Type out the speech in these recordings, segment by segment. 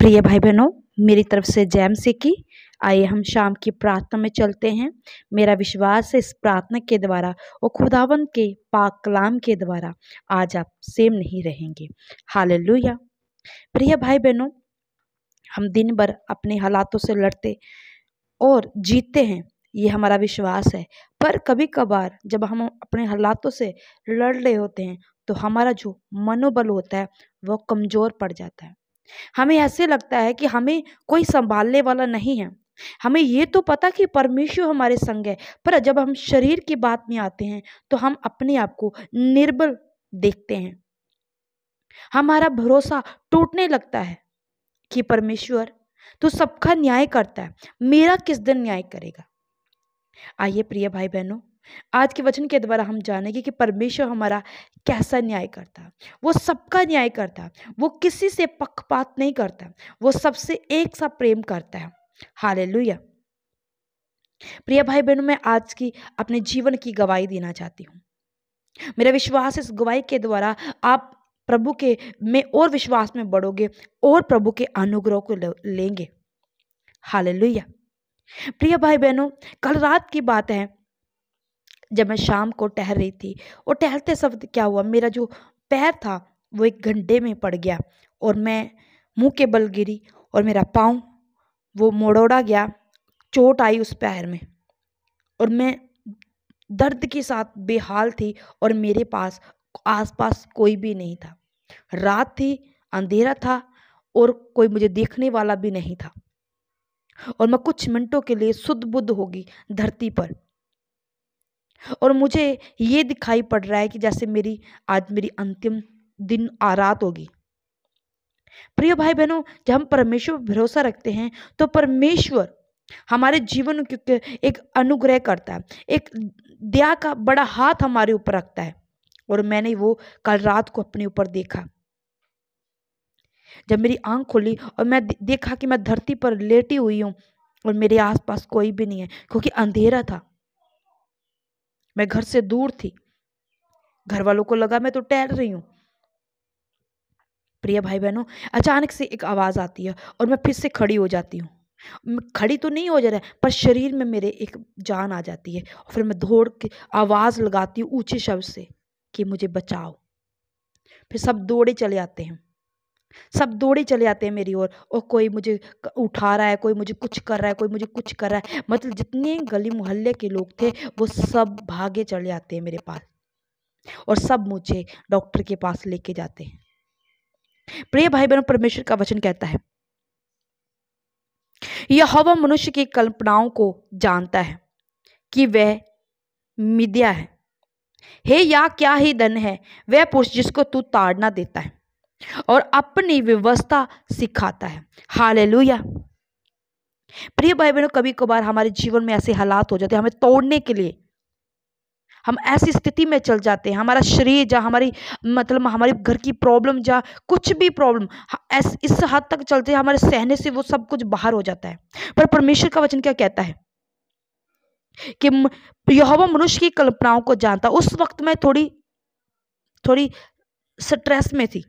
प्रिय भाई बहनों मेरी तरफ से जैम से की आइए हम शाम की प्रार्थना में चलते हैं मेरा विश्वास है इस प्रार्थना के द्वारा और खुदावन के पाक कलाम के द्वारा आज आप सेम नहीं रहेंगे हाल प्रिय भाई बहनों हम दिन भर अपने हालातों से लड़ते और जीतते हैं ये हमारा विश्वास है पर कभी कभार जब हम अपने हालातों से लड़ रहे होते हैं तो हमारा जो मनोबल होता है वह कमज़ोर पड़ जाता है हमें ऐसे लगता है कि हमें कोई संभालने वाला नहीं है हमें ये तो पता कि परमेश्वर हमारे संग है पर जब हम शरीर की बात में आते हैं तो हम अपने आप को निर्बल देखते हैं हमारा भरोसा टूटने लगता है कि परमेश्वर तो सबका न्याय करता है मेरा किस दिन न्याय करेगा आइए प्रिय भाई बहनों आज के वचन के द्वारा हम जानेंगे कि परमेश्वर हमारा कैसा न्याय करता वो सबका न्याय करता वो किसी से पक्षपात नहीं करता वो सबसे एक सा प्रेम करता है हाले प्रिय भाई बहनों मैं आज की अपने जीवन की गवाही देना चाहती हूँ मेरा विश्वास इस गवाही के द्वारा आप प्रभु के में और विश्वास में बढ़ोगे और प्रभु के अनुग्रह को लेंगे हाले प्रिय भाई बहनों कल रात की बात है जब मैं शाम को टहल रही थी और टहलते सब क्या हुआ मेरा जो पैर था वो एक घंटे में पड़ गया और मैं मुंह के बल गिरी और मेरा पाँव वो मोड़ोड़ा गया चोट आई उस पैर में और मैं दर्द के साथ बेहाल थी और मेरे पास आसपास कोई भी नहीं था रात थी अंधेरा था और कोई मुझे देखने वाला भी नहीं था और मैं कुछ मिनटों के लिए शुद्ध बुद्ध होगी धरती पर और मुझे ये दिखाई पड़ रहा है कि जैसे मेरी आज मेरी अंतिम दिन आ रात होगी प्रिय भाई बहनों जब हम परमेश्वर पर भरोसा रखते हैं तो परमेश्वर हमारे जीवन के एक अनुग्रह करता है एक दया का बड़ा हाथ हमारे ऊपर रखता है और मैंने वो कल रात को अपने ऊपर देखा जब मेरी आंख खुली और मैं देखा कि मैं धरती पर लेटी हुई हूँ और मेरे आसपास कोई भी नहीं है क्योंकि अंधेरा था मैं घर से दूर थी घर वालों को लगा मैं तो टहल रही हूँ प्रिय भाई बहनों अचानक से एक आवाज़ आती है और मैं फिर से खड़ी हो जाती हूँ खड़ी तो नहीं हो जा रहा पर शरीर में मेरे एक जान आ जाती है और फिर मैं दौड़ के आवाज़ लगाती हूँ ऊँचे शब्द से कि मुझे बचाओ फिर सब दौड़े चले आते हैं सब दौड़े चले जाते हैं मेरी ओर और कोई मुझे उठा रहा है कोई मुझे कुछ कर रहा है कोई मुझे कुछ कर रहा है मतलब जितने गली मोहल्ले के लोग थे वो सब भागे चले जाते हैं मेरे पास और सब मुझे डॉक्टर के पास लेके जाते हैं प्रिय भाई बहनों परमेश्वर का वचन कहता है यह हवा मनुष्य की कल्पनाओं को जानता है कि वह मिद्या है हे या क्या ही धन है वह पुरुष जिसको तू ताड़ना देता है और अपनी व्यवस्था सिखाता है हाल प्रिय भाई बहनों कभी कभार हमारे जीवन में ऐसे हालात हो जाते हैं हमें तोड़ने के लिए हम ऐसी स्थिति में चल जाते हैं हमारा शरीर या हमारी मतलब हमारे घर की प्रॉब्लम या कुछ भी प्रॉब्लम इस हद तक चलते हमारे सहने से वो सब कुछ बाहर हो जाता है पर परमेश्वर का वचन क्या कहता है कि यहोवा मनुष्य की कल्पनाओं को जानता उस वक्त मैं थोड़ी थोड़ी स्ट्रेस में थी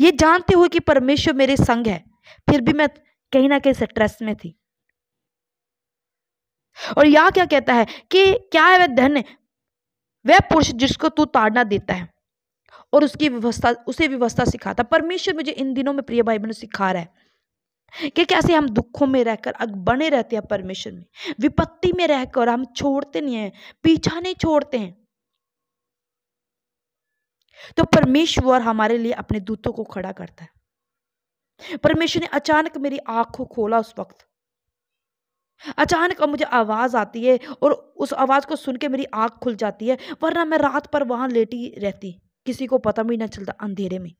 ये जानते हुए कि परमेश्वर मेरे संग है फिर भी मैं कहीं ना कहीं स्ट्रेस में थी और यह क्या कहता है कि क्या है वह धन वह पुरुष जिसको तू ताड़ना देता है और उसकी व्यवस्था उसे व्यवस्था सिखाता परमेश्वर मुझे इन दिनों में प्रिय भाई बहनों सिखा रहा है कि कैसे हम दुखों में रहकर अग बने रहते हैं परमेश्वर में विपत्ति में रहकर हम छोड़ते नहीं हैं पीछा नहीं छोड़ते हैं तो परमेश्वर हमारे लिए अपने दूतों को खड़ा करता है परमेश्वर ने अचानक मेरी आंख को खोला उस वक्त अचानक अब मुझे आवाज़ आती है और उस आवाज़ को सुन के मेरी आँख खुल जाती है वरना मैं रात पर वहाँ लेटी रहती किसी को पता भी ना चलता अंधेरे में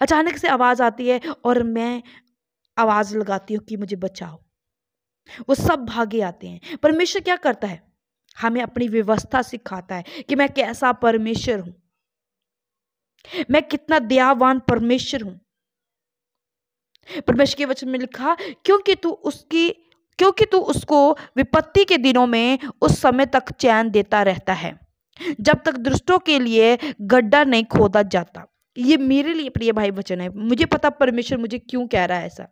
अचानक से आवाज़ आती है और मैं आवाज़ लगाती हूँ कि मुझे बचाओ वो सब भागे आते हैं परमेश्वर क्या करता है हमें अपनी व्यवस्था सिखाता है कि मैं कैसा परमेश्वर हूँ मैं कितना दयावान परमेश्वर हूं परमेश्वर के वचन में लिखा क्योंकि तू उसकी क्योंकि तू उसको विपत्ति के दिनों में उस समय तक चैन देता रहता है जब तक दुष्टों के लिए गड्ढा नहीं खोदा जाता ये मेरे लिए प्रिय भाई वचन है मुझे पता परमेश्वर मुझे क्यों कह रहा है ऐसा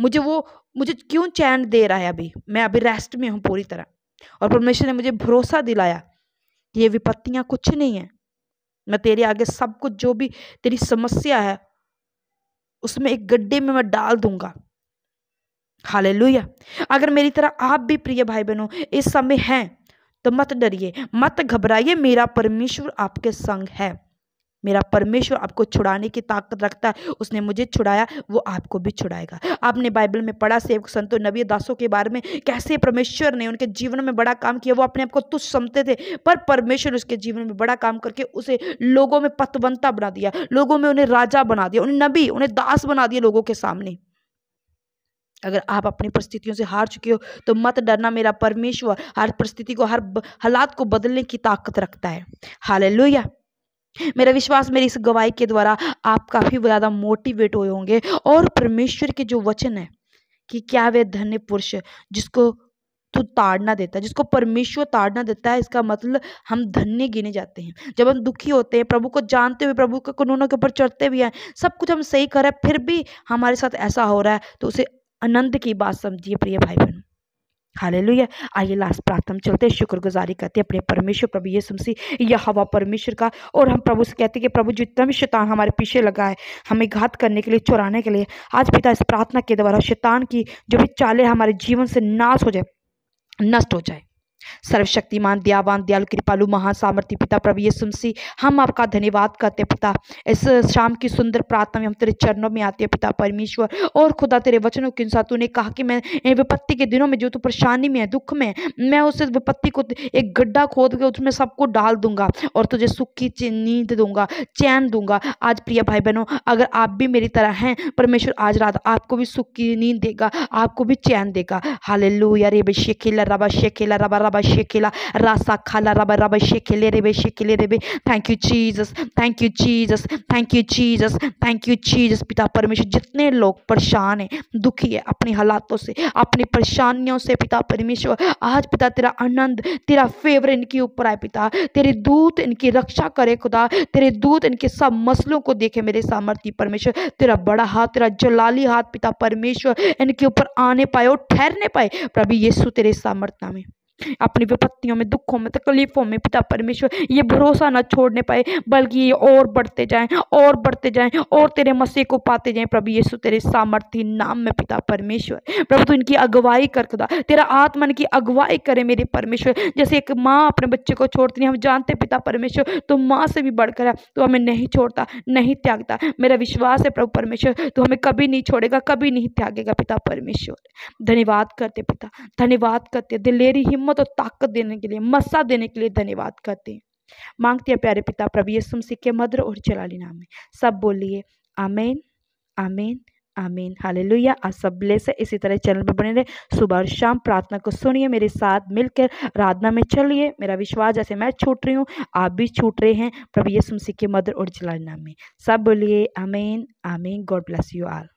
मुझे वो मुझे क्यों चैन दे रहा है अभी मैं अभी रेस्ट में हूं पूरी तरह और परमेश्वर ने मुझे भरोसा दिलाया ये विपत्तियां कुछ नहीं है मैं तेरे आगे सब कुछ जो भी तेरी समस्या है उसमें एक गड्ढे में मैं डाल दूंगा हाले अगर मेरी तरह आप भी प्रिय भाई बहनों इस समय हैं तो मत डरिए मत घबराइए मेरा परमेश्वर आपके संग है मेरा परमेश्वर आपको छुड़ाने की ताकत रखता है उसने मुझे छुड़ाया वो आपको भी छुड़ाएगा आपने बाइबल में पढ़ा सेवक संतो नबी दासों के बारे में कैसे परमेश्वर ने उनके जीवन में बड़ा काम किया वो अपने आप को तुच्छ समझते थे पर परमेश्वर उसके जीवन में बड़ा काम करके उसे लोगों में पतवंता बना दिया लोगों में उन्हें राजा बना दिया उन्हें नबी उन्हें दास बना दिया लोगों के सामने अगर आप अपनी परिस्थितियों से हार चुके हो तो मत डरना मेरा परमेश्वर हर परिस्थिति को हर हालात को बदलने की ताकत रखता है हाल मेरा विश्वास मेरी इस गवाही के द्वारा आप काफ़ी ज़्यादा मोटिवेट हुए होंगे और परमेश्वर के जो वचन है कि क्या वे धन्य पुरुष जिसको तू ताड़ना देता है जिसको परमेश्वर ताड़ना देता है इसका मतलब हम धन्य गिने जाते हैं जब हम दुखी होते हैं प्रभु को जानते हुए प्रभु के कानूनों के ऊपर चढ़ते भी हैं सब कुछ हम सही कर रहे हैं फिर भी हमारे साथ ऐसा हो रहा है तो उसे आनंद की बात समझिए प्रिय भाई बहनों खाले लुया आइए लास्ट प्रार्थना चलते शुक्रगुजारी करते अपने परमेश्वर प्रभु ये सुमसी यह हवा परमेश्वर का और हम प्रभु से कहते हैं कि प्रभु जितना भी शैतान हमारे पीछे लगा है हमें घात करने के लिए चुराने के लिए आज पिता इस प्रार्थना के द्वारा शैतान की जो भी चाले हमारे जीवन से नाश हो जाए नष्ट हो जाए सर्वशक्तिमान दयावान दयालु कृपालु महासामर्थ्य पिता प्रभु ये सुनसी हम आपका धन्यवाद करते पिता इस शाम की सुंदर प्रार्थना में हम तेरे चरणों में आते हैं पिता परमेश्वर और खुदा तेरे वचनों के अनुसार तूने कहा कि मैं विपत्ति के दिनों में जो तू परेशानी में है दुख में मैं उस विपत्ति को एक गड्ढा खोद के उसमें सबको डाल दूंगा और तुझे सुख की नींद दूंगा चैन दूंगा आज प्रिय भाई बहनों अगर आप भी मेरी तरह हैं परमेश्वर आज रात आपको भी सुख की नींद देगा आपको भी चैन देगा हाले लू यार रे बे शेखेला रबा शेखेला रबा raba shekela rasa kala raba raba shekele rebe shekele rebe thank you Jesus thank you Jesus thank you Jesus thank you Jesus पिता परमेश्वर जितने लोग परेशान हैं दुखी है अपने हालातों से अपनी परेशानियों से पिता परमेश्वर आज पिता तेरा आनंद तेरा फेवर इनके ऊपर आए पिता तेरे दूत इनकी रक्षा करे खुदा तेरे दूत इनके सब मसलों को देखे मेरे सामर्थ्य परमेश्वर तेरा बड़ा हाथ तेरा जलाली हाथ पिता परमेश्वर इनके ऊपर आने पाए और ठहरने पाए प्रभु यीशु तेरे सामर्थ्य में अपनी विपत्तियों में दुखों में तकलीफों में पिता परमेश्वर ये भरोसा ना छोड़ने पाए बल्कि ये और बढ़ते जाएं और बढ़ते जाएं और तेरे मसीह को पाते जाएं प्रभु यीशु तेरे सामर्थ्य नाम में पिता परमेश्वर प्रभु तू इनकी अगुवाई कर खुदा तेरा आत्मा इनकी अगुवाई करे मेरे परमेश्वर जैसे एक माँ अपने बच्चे को छोड़ती नहीं हम जानते पिता परमेश्वर तो माँ से भी बढ़कर है तो हमें नहीं छोड़ता नहीं त्यागता मेरा विश्वास है प्रभु परमेश्वर तो हमें कभी नहीं छोड़ेगा कभी नहीं त्यागेगा पिता परमेश्वर धन्यवाद करते पिता धन्यवाद करते दिलेरी हिम्मत हिम्मत और ताकत देने के लिए मस्सा देने के लिए धन्यवाद करते हैं मांगते हैं प्यारे पिता प्रभु यीशु मसीह के मधुर और चलाली नाम में सब बोलिए आमेन आमेन आमीन हालेलुया आप सब ब्लेस है इसी तरह चैनल पर बने रहे सुबह और शाम प्रार्थना को सुनिए मेरे साथ मिलकर आराधना में चलिए मेरा विश्वास जैसे मैं छूट रही हूँ आप भी छूट रहे हैं प्रभु यीशु मसीह के मदर और जलाल नाम में सब बोलिए आमेन आमीन गॉड ब्लेस यू आल